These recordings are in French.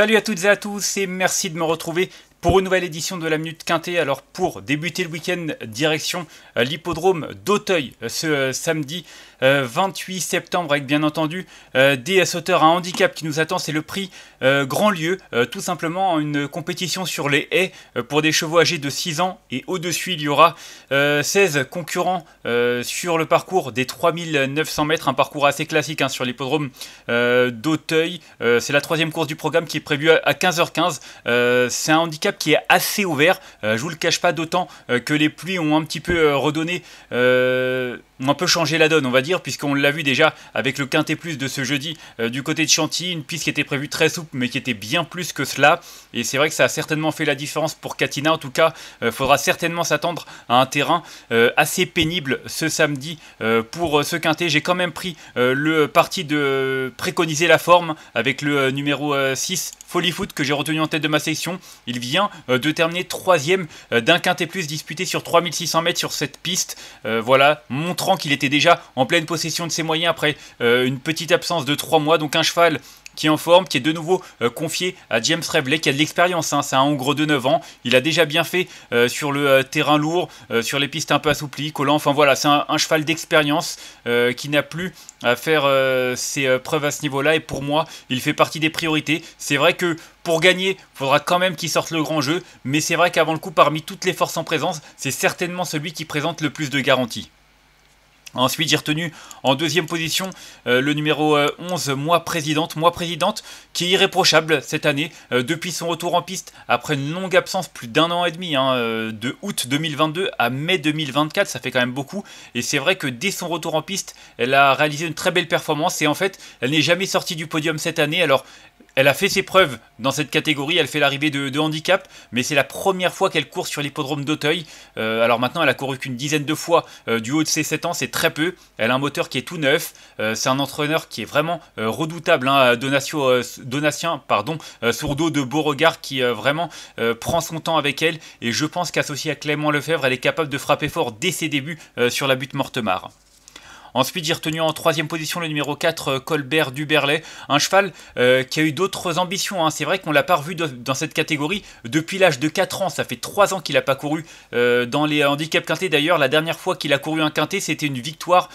Salut à toutes et à tous et merci de me retrouver pour une nouvelle édition de la Minute Quintée. Alors pour débuter le week-end, direction euh, l'hippodrome d'Auteuil euh, ce euh, samedi 28 septembre avec bien entendu des sauteurs un handicap qui nous attend. C'est le prix Grand Lieu, tout simplement une compétition sur les haies pour des chevaux âgés de 6 ans et au-dessus il y aura 16 concurrents sur le parcours des 3900 mètres, un parcours assez classique hein, sur l'hippodrome d'Auteuil. C'est la troisième course du programme qui est prévue à 15h15. C'est un handicap qui est assez ouvert. Euh, je vous le cache pas d'autant euh, que les pluies ont un petit peu euh, redonné un peu changé la donne, on va dire, puisqu'on l'a vu déjà avec le Quintet Plus de ce jeudi du côté de Chantilly, une piste qui était prévue très souple, mais qui était bien plus que cela. Et c'est vrai que ça a certainement fait la différence pour Katina. En tout cas, faudra certainement s'attendre à un terrain assez pénible ce samedi pour ce Quintet. J'ai quand même pris le parti de préconiser la forme avec le numéro 6, Folly Foot, que j'ai retenu en tête de ma section. Il vient euh, de terminer troisième euh, d'un quintet plus disputé sur 3600 mètres sur cette piste. Euh, voilà, montrant qu'il était déjà en pleine possession de ses moyens après une petite absence de 3 mois. Donc un cheval qui est en forme, qui est de nouveau euh, confié à James Rebley qui a de l'expérience. Hein. c'est un Hongre de 9 ans. Il a déjà bien fait euh, sur le euh, terrain lourd, sur les pistes un peu assouplies, collant. Enfin voilà, c'est un, un, cheval d'expérience qui n'a plus à faire ses preuves à ce niveau-là. Et pour moi, il fait partie des priorités. C'est vrai que pour gagner, il faudra quand même qu'il sorte le grand jeu. Mais c'est vrai qu'avant le coup, parmi toutes les forces en présence, c'est certainement celui qui présente le plus de garanties. Ensuite, j'ai retenu en deuxième position euh, le numéro 11, euh, Moi Présidente. Moi Présidente, qui est irréprochable cette année. Euh, depuis son retour en piste, après une longue absence, plus d'un an et demi, hein, de août 2022 à mai 2024, ça fait quand même beaucoup. Et c'est vrai que dès son retour en piste, elle a réalisé une très belle performance. Et en fait, elle n'est jamais sortie du podium cette année. Alors, elle a fait ses preuves dans cette catégorie, elle fait l'arrivée de, handicap, mais c'est la première fois qu'elle court sur l'hippodrome d'Auteuil. Euh, alors maintenant, elle a couru qu'une dizaine de fois euh, du haut de ses 7 ans, c'est très peu. Elle a un moteur qui est tout neuf, euh, c'est un entraîneur qui est vraiment redoutable, hein, Donatien pardon, Sourdeau de Beauregard qui vraiment prend son temps avec elle, et je pense qu'associée à Clément Lefebvre, elle est capable de frapper fort dès ses débuts sur la butte Mortemar. Ensuite, j'ai retenu en troisième position le numéro 4, euh, Colbert Duberlet, un cheval euh, qui a eu d'autres ambitions. Hein. C'est vrai qu'on ne l'a pas revu dans cette catégorie depuis l'âge de 4 ans. Ça fait 3 ans qu'il n'a pas couru euh, dans les handicaps quintés. D'ailleurs, la dernière fois qu'il a couru un quintet, c'était une victoire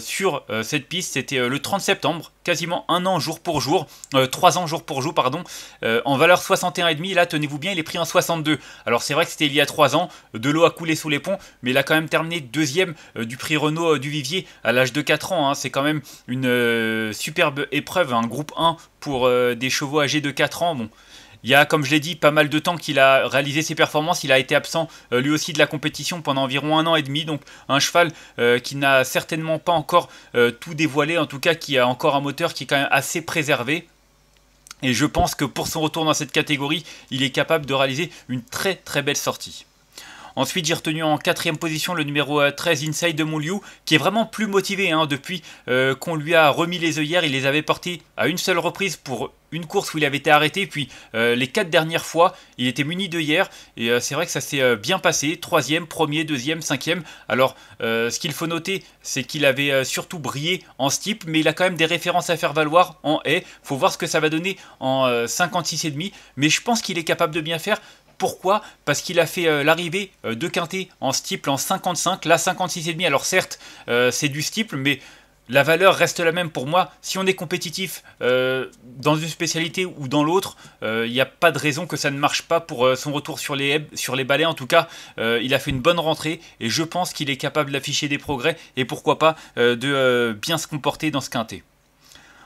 sur cette piste. C'était le 30 septembre, quasiment un an jour pour jour, 3 ans jour pour jour, pardon, en valeur 61,5. Là, tenez-vous bien, il est pris en 62. Alors, c'est vrai que c'était il y a 3 ans, de l'eau a coulé sous les ponts, mais il a quand même terminé deuxième du prix Renault du Vivier à l'âge de 4 ans. Hein. c'est quand même une euh, superbe épreuve, un groupe 1 pour euh, des chevaux âgés de 4 ans. Bon, il y a, comme je l'ai dit, pas mal de temps qu'il a réalisé ses performances. Il a été absent euh, lui aussi de la compétition pendant environ un an et demi. Donc un cheval qui n'a certainement pas encore tout dévoilé, en tout cas qui a encore un moteur qui est quand même assez préservé. Et je pense que pour son retour dans cette catégorie, il est capable de réaliser une très très belle sortie. Ensuite, j'ai retenu en quatrième position le numéro 13 euh, Inside de Liu, qui est vraiment plus motivé hein, depuis euh, qu'on lui a remis les œillères. Il les avait portés à une seule reprise pour une course où il avait été arrêté, puis euh, les quatre dernières fois, il était muni de hier, et c'est vrai que ça s'est bien passé, troisième, premier, deuxième, cinquième, alors ce qu'il faut noter, c'est qu'il avait surtout brillé en steep, mais il a quand même des références à faire valoir en haie, faut voir ce que ça va donner en 56,5, mais je pense qu'il est capable de bien faire, pourquoi Parce qu'il a fait euh, l'arrivée euh, de Quintet en steeple en 55, là 56,5. Alors certes, euh, c'est du steeple, mais la valeur reste la même pour moi. Si on est compétitif dans une spécialité ou dans l'autre, il n'y a pas de raison que ça ne marche pas pour son retour sur les, sur les balais. En tout cas, il a fait une bonne rentrée et je pense qu'il est capable d'afficher des progrès et pourquoi pas de bien se comporter dans ce quintet.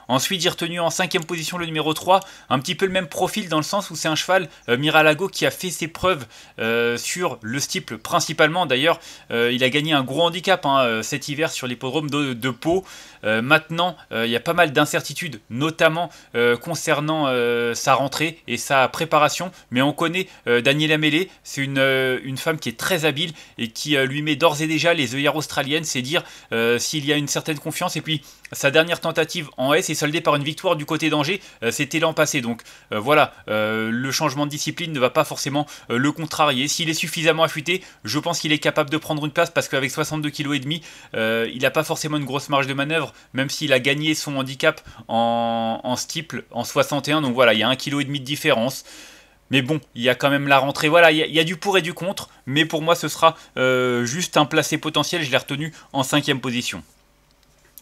Ensuite, j'ai retenu en cinquième position le numéro 3, un petit peu le même profil dans le sens où c'est un cheval, euh, Miralago, qui a fait ses preuves euh, sur le steeple principalement. D'ailleurs, euh, il a gagné un gros handicap hein, cet hiver sur l'hippodrome de, Pau. maintenant, il y a pas mal d'incertitudes, notamment concernant sa rentrée et sa préparation. Mais on connaît Daniela Mellet, c'est une, une, femme qui est très habile et qui lui met d'ores et déjà les œillères australiennes, c'est dire s'il y a une certaine confiance. Et puis, sa dernière tentative en S est soldée par une victoire du côté d'Angers, euh, c'était l'an passé. Donc euh, voilà, euh, le changement de discipline ne va pas forcément le contrarier. S'il est suffisamment affûté, je pense qu'il est capable de prendre une place parce qu'avec 62 kg et demi, il n'a pas forcément une grosse marge de manœuvre, même s'il a gagné son handicap en, en en 61. Donc voilà, il y a 1,5 kg de différence. Mais bon, il y a quand même la rentrée. Voilà, il y, a du pour et du contre. Mais pour moi, ce sera juste un placé potentiel. Je l'ai retenu en cinquième position.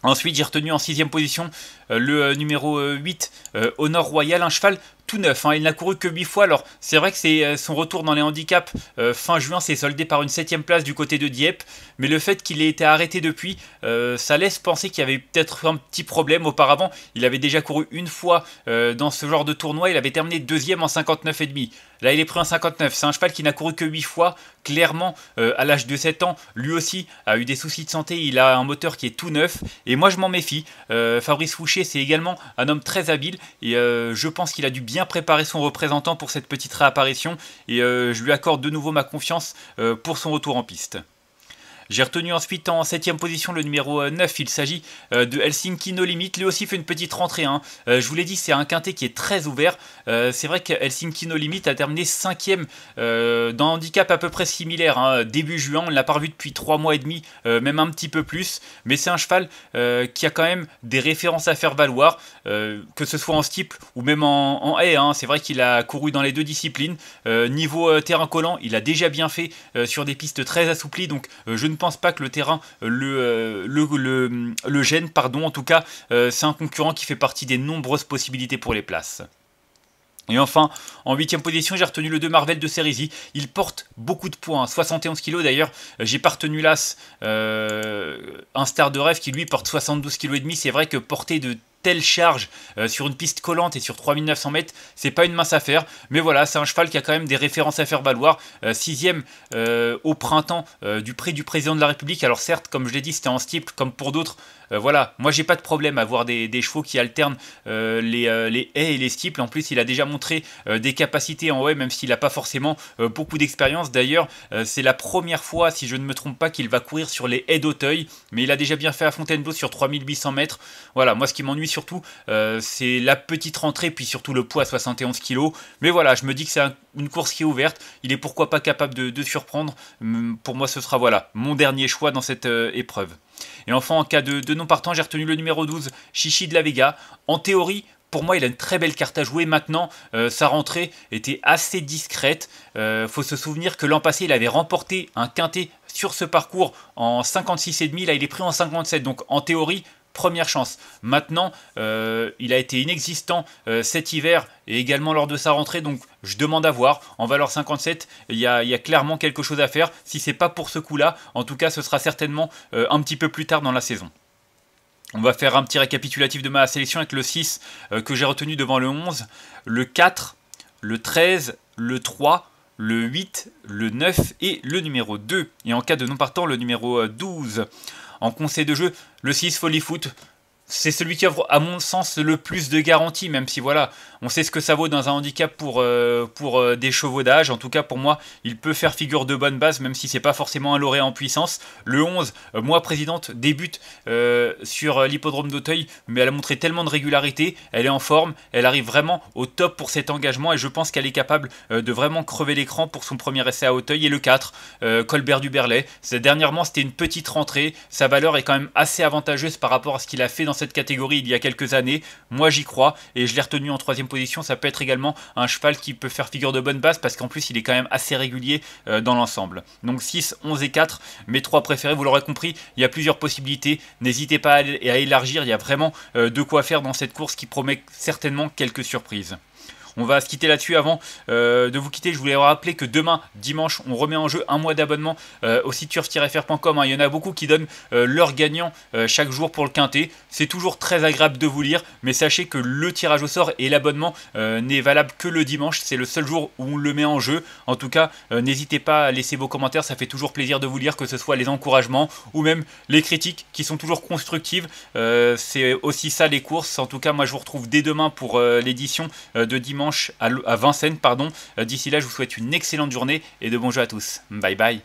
Ensuite, j'ai retenu en sixième position euh, le euh, numéro 8, euh, Honor Royal, un cheval tout neuf. Hein. Il n'a couru que 8 fois. Alors, c'est vrai que c'est son retour dans les handicaps fin juin s'est soldé par une septième place du côté de Dieppe. Mais le fait qu'il ait été arrêté depuis, ça laisse penser qu'il y avait peut-être un petit problème. Auparavant, il avait déjà couru une fois dans ce genre de tournoi. Il avait terminé deuxième en 59,5. Là, il est pris en 59. C'est un cheval qui n'a couru que 8 fois. Clairement, euh, à l'âge de 7 ans, lui aussi a eu des soucis de santé. Il a un moteur qui est tout neuf. Et moi, je m'en méfie. Euh, Fabrice Fouché, c'est également un homme très habile. Et euh, je pense qu'il a dû bien préparer son représentant pour cette petite réapparition. Et je lui accorde de nouveau ma confiance pour son retour en piste. J'ai retenu ensuite en 7ème position le numéro 9, euh, il s'agit euh, de Helsinki No Limit. Lui aussi fait une petite rentrée. Hein. Euh, je vous l'ai dit, c'est un quintet qui est très ouvert. c'est vrai que Helsinki No Limit a terminé 5ème un handicap à peu près similaire. Hein, début juin, on ne l'a pas revu depuis 3 mois et demi, même un petit peu plus. Mais c'est un cheval qui a quand même des références à faire valoir, que ce soit en steeple ou même en, en haie. Hein. C'est vrai qu'il a couru dans les deux disciplines. niveau terrain collant, il a déjà bien fait sur des pistes très assouplies. Donc je ne pense pas que le terrain euh, euh, le, le, le, gêne. Pardon. En tout cas, euh, c'est un concurrent qui fait partie des nombreuses possibilités pour les places. Et enfin, en huitième position, j'ai retenu le 2 Marvel de Cerisy. Il porte beaucoup de points, 71 kg d'ailleurs. J'ai pas retenu l'As, un star de rêve qui lui porte 72 kg et demi. C'est vrai que porter de telle charge euh, sur une piste collante et sur 3900 mètres, c'est pas une mince affaire. Mais voilà, c'est un cheval qui a quand même des références à faire valoir. Euh, sixième euh, au printemps du prix du président de la République. Alors certes, comme je l'ai dit, c'était en steeple, comme pour d'autres. voilà, moi j'ai pas de problème à voir des, chevaux qui alternent les, haies et les steeples. En plus, il a déjà montré des capacités en haies même s'il n'a pas forcément beaucoup d'expérience. D'ailleurs, c'est la première fois, si je ne me trompe pas, qu'il va courir sur les haies d'Auteuil. Mais il a déjà bien fait à Fontainebleau sur 3800 mètres. Voilà, moi ce qui m'ennuie surtout, euh, c'est la petite rentrée, puis surtout le poids à 71 kg. Mais voilà, je me dis que c'est une course qui est ouverte. Il est pourquoi pas capable de, surprendre. Hum, pour moi, ce sera voilà mon dernier choix dans cette euh, épreuve. Et enfin, en cas de, non partant, j'ai retenu le numéro 12, Chichi de la Vega. En théorie, pour moi, il a une très belle carte à jouer maintenant. Euh, sa rentrée était assez discrète. Il faut se souvenir que l'an passé, il avait remporté un quintet sur ce parcours en 56,5. Là, il est pris en 57. Donc, en théorie, première chance. Maintenant, euh, il a été inexistant euh, cet hiver et également lors de sa rentrée, donc je demande à voir. En valeur 57, il y a, y a clairement quelque chose à faire. Si c'est pas pour ce coup-là, en tout cas, ce sera certainement euh, un petit peu plus tard dans la saison. On va faire un petit récapitulatif de ma sélection avec le 6 que j'ai retenu devant le 11, le 4, le 13, le 3, le 8, le 9 et le numéro 2. Et en cas de non partant, le numéro 12. En conseil de jeu, le 6 Folly Foot c'est celui qui offre, à mon sens, le plus de garantie, même si voilà, on sait ce que ça vaut dans un handicap pour, euh, pour euh, des chevaux d'âge. En tout cas, pour moi, il peut faire figure de bonne base, même si c'est pas forcément un lauréat en puissance. Le 11, euh, moi présidente, débute sur l'hippodrome d'Auteuil, mais elle a montré tellement de régularité, elle est en forme, elle arrive vraiment au top pour cet engagement, et je pense qu'elle est capable de vraiment crever l'écran pour son premier essai à Auteuil. Et le 4, Colbert du Berlay. Dernièrement, c'était une petite rentrée, sa valeur est quand même assez avantageuse par rapport à ce qu'il a fait dans cette cette catégorie il y a quelques années. Moi j'y crois et je l'ai retenu en troisième position. Ça peut être également un cheval qui peut faire figure de bonne base parce qu'en plus il est quand même assez régulier euh, dans l'ensemble. Donc 6, 11 et 4, mes trois préférés, vous l'aurez compris, il y a plusieurs possibilités. N'hésitez pas à, élargir, il y a vraiment euh, de quoi faire dans cette course qui promet certainement quelques surprises. On va se quitter là-dessus avant euh, de vous quitter. Je voulais vous rappeler que demain, dimanche, on remet en jeu un mois d'abonnement euh, au site turf-fr.com. Hein. Il y en a beaucoup qui donnent euh, leur gagnant chaque jour pour le quintet. C'est toujours très agréable de vous lire, mais sachez que le tirage au sort et l'abonnement n'est valable que le dimanche. C'est le seul jour où on le met en jeu. En tout cas, n'hésitez pas à laisser vos commentaires. Ça fait toujours plaisir de vous lire, que ce soit les encouragements ou même les critiques qui sont toujours constructives. c'est aussi ça les courses. En tout cas, moi je vous retrouve dès demain pour l'édition de dimanche à Vincennes. Pardon. Euh, d'ici là, je vous souhaite une excellente journée et de bons jeux à tous. Bye bye.